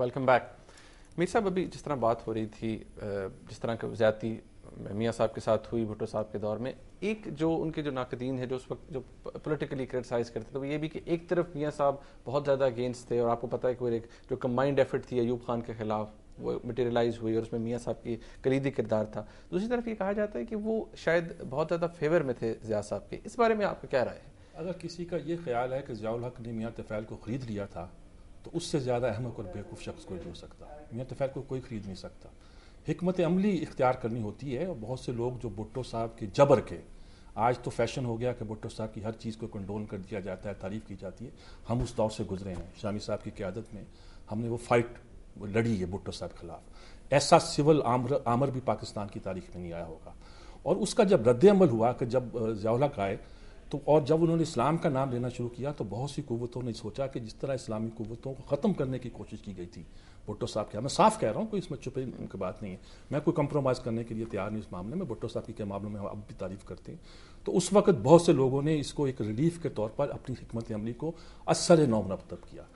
Welcome back Mir साहब अभी जिस तरह बात हो रही थी जिस तरह की ज्यादा मियाँ साहब के साथ हुई भुट्टो साहब के दौर में एक जो उनके जो नाकदीन है जो उस वक्त जो पोलिटिकली क्रिटिसाइज करते थे वो ये भी कि एक तरफ मियाँ साहब बहुत ज़्यादा अगेंस्ट थे और आपको पता है कि वो एक जो कम्बाइंड एफर्ट थी अयूब खान के खिलाफ वो मटेरियलाइज हुई और उसमें मियाँ साहब की कलीदी किरदार था दूसरी तरफ ये कहा जाता है कि वो शायद बहुत ज़्यादा फेवर में थे ज़िया साहब के इस बारे में आपका क्या राय है अगर किसी का ये ख्याल है कि ज़ियाल हक ने मियाँ तफ़ैल को ख़रीद लिया था तो उससे ज़्यादा अहमक और बेवकूफ़ शख्स कोई हो सकता इन तफैल को कोई ख़रीद नहीं सकता हमत अमली इख्तियार करनी होती है और बहुत से लोग जो भुट्टो साहब के जबर के आज तो फैशन हो गया कि भुट्टो साहब की हर चीज़ को कंडोल कर दिया जाता है तारीफ़ की जाती है हम उस दौर से गुजरे हैं शामी साहब की क्यादत में हमने वो फाइट लड़ी है भुट्टो साहब के खिलाफ ऐसा सिविल आमर आमर भी पाकिस्तान की तारीख में नहीं आया होगा और उसका जब रद्द अमल हुआ कि जब जयाला आए तो और जब उन्होंने इस्लाम का नाम लेना शुरू किया तो बहुत सी कुतों ने सोचा कि जिस तरह इस्लामी कुतों को ख़त्म करने की कोशिश की गई थी भुट्टो साहब क्या मैं साफ कह रहा हूँ कोई इसमें छुपे उनकी बात नहीं है मैं कोई कंप्रोमाइज़ करने के लिए तैयार नहीं इस मामले में भुट्टो साहब की क्या मामलों में हम अब भी तारीफ करते हैं तो उस वक्त बहुत से लोगों ने इसको एक रिलीफ के तौर पर अपनी हमत अमली को असर नौम रबतब किया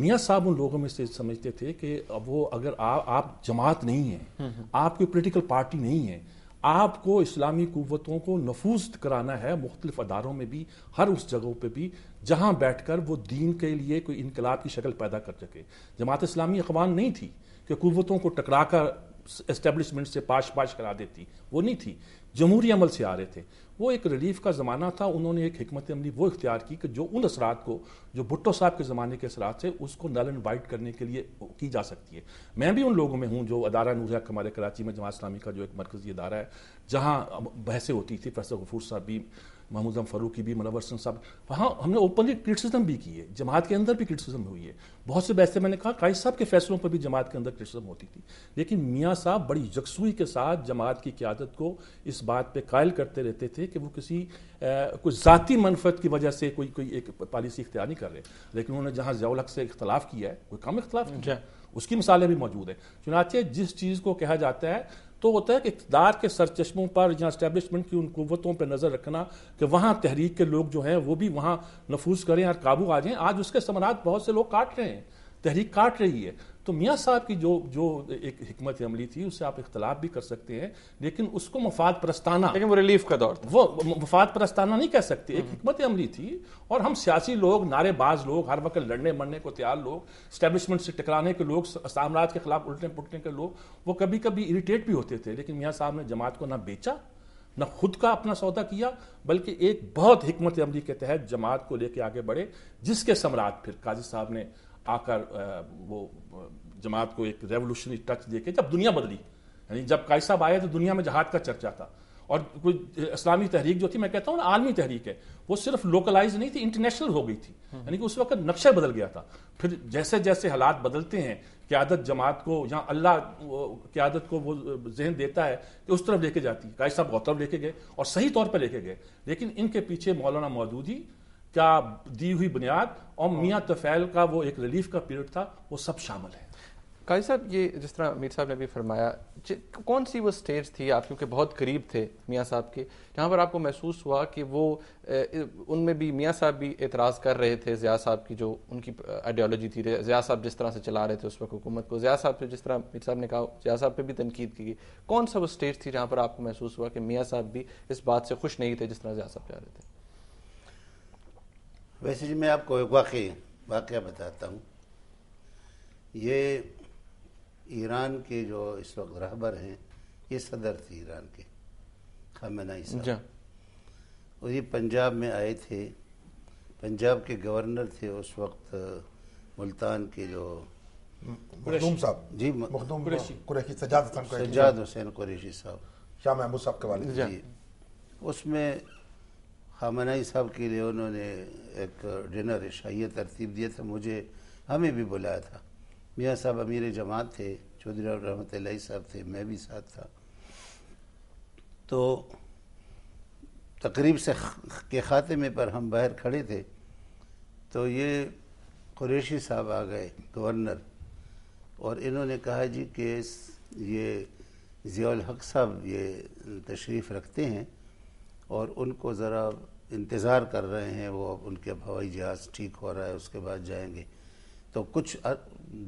मियाँ साहब उन लोगों में से समझते थे कि वो अगर आ, आप जमात नहीं है हम्म, हम्म। आपकी पोलिटिकल पार्टी नहीं है आपको इस्लामी कुतों को नफूज कराना है मुख्तलिफ अदारों में भी हर उस जगहों पर भी जहाँ बैठ कर वो दीन के लिए कोई इनकलाब की शक्ल पैदा कर सके जमात इस्लामी अखबान नहीं थी कि कुवतों को टकरा कर एस्टेब्लिशमेंट से पाश पाश करा देती वो नहीं थी जमहूरी अमल से आ रहे थे वो एक रिलीफ का ज़माना था उन्होंने एक हमत अमली वो इख्तियार की कि जो उन असरात को जो भुट्टो साहब के ज़माने के असरात थे उसको नल एंड वाइट करने के लिए की जा सकती है मैं भी उन लोगों में हूँ जो अदारा नूरहक हमारे कराची में जमात इस्लामी का जो एक मरकज़ी अदारा है जहाँ बहसें होती थी प्रोफेसर गफूर साहब भी महमूद फरूकी भी मनवर सिंह साहब वहाँ हमने ओपनली क्रिटिसिज्म भी की है जमात के अंदर भी क्रिटिसिज्म हुई है बहुत से वैसे मैंने कहा काइज साहब के फैसलों पर भी जमात के अंदर क्रिटिसिज्म होती थी लेकिन मियाँ साहब बड़ी यकसुई के साथ जमात की क्यादत को इस बात पर कायल करते रहते थे कि वो किसी कुछ ज़ाती मनफत की वजह से कोई कोई एक पॉलिसी इख्तियार नहीं कर रहे लेकिन उन्होंने जहाँ जयालक से इख्तलाफ किया है कोई कम इख्तलाफ उसकी मिसालें भी मौजूद हैं चुनाचे जिस चीज़ को कहा जाता है तो होता है कि इकदार के सरचश्मों पर या इस्टेबलिशमेंट की उन कुतों पर नज़र रखना कि वहाँ तहरीक के लोग जो हैं वो भी वहाँ नफूज करें और काबू आ जाएँ आज उसके समराज बहुत से लोग काट रहे हैं तहरीक काट रही है तो मियाँ साहब की जो जो एक हमत अमली थी उससे आप इख्तलाफ भी कर सकते हैं लेकिन उसको मफाद प्रस्ताना लेकिन वो रिलीफ का दौर वो मफाद परस्ताना नहीं कह सकते एक हमत अमली थी और हम सियासी लोग नारेबाज लोग हर वक्त लड़ने मरने को तैयार लोग स्टैब्लिशमेंट से टकराने के लोग साम्राज्य के खिलाफ उल्टने पुटने के लोग वो कभी कभी इरीटेट भी होते थे लेकिन मियाँ साहब ने जमात को ना बेचा न खुद का अपना सौदा किया बल्कि एक बहुत हमत अमली के तहत जमात को लेकर आगे बढ़े जिसके सम्राट फिर काजी साहब ने आकर वो जमात को एक रेवोल्यूशनरी टच दे के जब दुनिया बदली यानी जब काय साहब आए तो दुनिया में जहाद का चर्चा था और कोई इस्लामी तहरीक जो थी मैं कहता हूँ आलमी तहरीक है वो सिर्फ लोकलाइज नहीं थी इंटरनेशनल हो गई थी हम्म। यानी कि उस वक्त नक्शा बदल गया था फिर जैसे जैसे हालात बदलते हैं क्यादत जमात को या अल्लाह क्यादत को वो जहन देता है कि उस तरफ लेके जाती है काय साहब गौतम लेके गए और सही तौर पर लेके गए लेकिन इनके पीछे मौलाना मौदूदी का दी हुई बुनियाद और मियाँ तफैल का वो एक रिलीफ का पीरियड था वो सब शामिल है काजी साहब ये जिस तरह मीर साहब ने भी फरमाया कौन सी वो स्टेज थी आप क्योंकि बहुत करीब थे मियाँ साहब के जहाँ पर आपको महसूस हुआ कि वो उनमें भी मियाँ साहब भी एतराज़ कर रहे थे ज़िया साहब की जो उनकी आइडियोलॉजी थी ज़िया साहब जिस तरह से चला रहे थे उस वक्त हुकूमत को ज़िया साहब से जिस तरह मीर साहब ने कहा ज़िया साहब पर भी तनकीद की गई कौन सा वो स्टेज थी जहाँ पर आपको महसूस हुआ कि मियाँ साहब भी इस बात से खुश नहीं थे जिस तरह ज़िया साहब जा रहे थे वैसे जी मैं आपको एक वाक़ वाक़ बताता हूँ ये ईरान के जो इस वक्त रहबर हैं ये सदर थे ईरान के खाम साहब और ये पंजाब में आए थे पंजाब के गवर्नर थे उस वक्त मुल्तान के जो मखदूम साहब जी मखदूम कुरैशी सजाद हुसैन कुरैशी साहब शाह महमूद साहब के वाले जी उसमें खामनाई साहब के लिए उन्होंने एक डिनर शाही तरतीब दिया था मुझे हमें भी बुलाया था मियाँ साहब अमीर जमात थे चौधरी रहमत साहब थे मैं भी साथ था तो तकरीब से के खाते में पर हम बाहर खड़े थे तो ये कुरेशी साहब आ गए गवर्नर और इन्होंने कहा जी कि ये ज़ियाल हक साहब ये तशरीफ़ रखते हैं और उनको ज़रा इंतज़ार कर रहे हैं वो अब उनके हवाई जहाज़ ठीक हो रहा है उसके बाद जाएंगे तो कुछ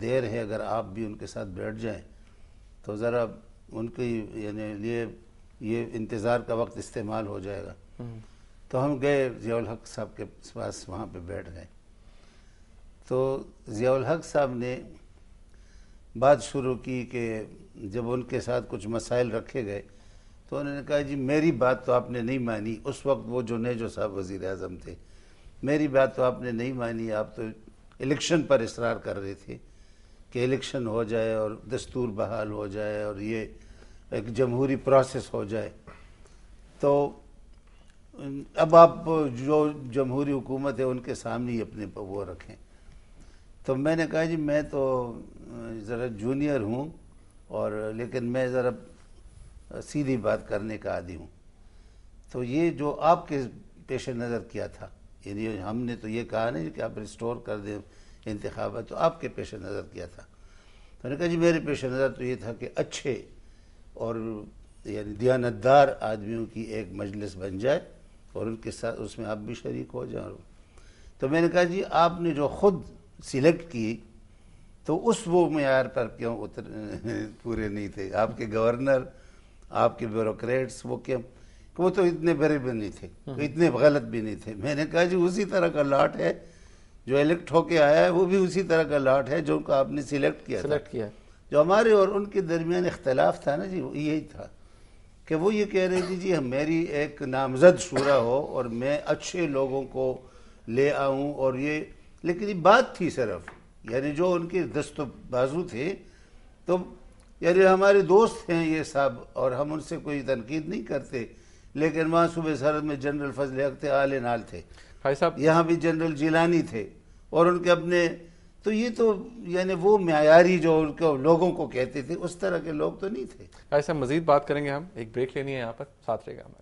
देर है अगर आप भी उनके साथ बैठ जाएं तो ज़रा उनके यानी लिए ये इंतज़ार का वक्त इस्तेमाल हो जाएगा हम्म। तो हम गए जियाल हक साहब के पास वहाँ पे बैठ गए तो जियाल हक साहब ने बात शुरू की कि जब उनके साथ कुछ मसाइल रखे गए तो उन्होंने कहा जी मेरी बात तो आपने नहीं मानी उस वक्त वो जो नेजो साहब वज़ी अजम थे मेरी बात तो आपने नहीं मानी आप तो इलेक्शन पर इसरार कर रहे थे कि इलेक्शन हो जाए और दस्तूर बहाल हो जाए और ये एक जमहूरी प्रोसेस हो जाए तो अब आप जो जमहूरी हुकूमत है उनके सामने ही अपने वो रखें तो मैंने कहा जी मैं तो ज़रा जूनियर हूँ और लेकिन मैं ज़रा सीधी बात करने का आदि हूँ तो ये जो आपके पेश नज़र किया था यानी हमने तो ये कहा नहीं कि आप रिस्टोर कर दें इंतबा तो आपके पेश नज़र किया था तो मैंने कहा जी मेरे पेश नज़र तो ये था कि अच्छे और यानी दयानतदार आदमियों की एक मजलिस बन जाए और उनके साथ उसमें आप भी शरीक हो जाए तो मैंने कहा जी आपने जो खुद सिलेक्ट की तो उस वो मैार पर क्यों उतर पूरे नहीं थे आपके गवर्नर आपके ब्यूरोक्रेट्स वो क्या वो तो इतने बड़े भी नहीं थे हम्म। तो इतने गलत भी नहीं थे मैंने कहा जी उसी तरह का लाट है जो इलेक्ट होके आया है वो भी उसी तरह का लाट है जो आपने सिलेक्ट किया सिलेक्ट किया जो हमारे और उनके दरमियान इख्तलाफ था ना जी यही था कि वो ये कह रहे थे जी मेरी एक नामजद शूरा हो और मैं अच्छे लोगों को ले आऊँ और ये लेकिन ये बात थी सिर्फ यानी जो उनके दस्त बाजू थे तो यानी हमारे दोस्त हैं ये सब और हम उनसे कोई तनकीद नहीं करते लेकिन वहाँ सुबह सरहद में जनरल फजल हक थे आल नाल थे भाई साहब यहाँ भी जनरल जिलानी थे और उनके अपने तो ये तो यानी वो मैारी जो उनके लोगों को कहते थे उस तरह के लोग तो नहीं थे भाई साहब मजीद बात करेंगे हम एक ब्रेक लेनी है यहाँ पर साथ रहेगा हमारे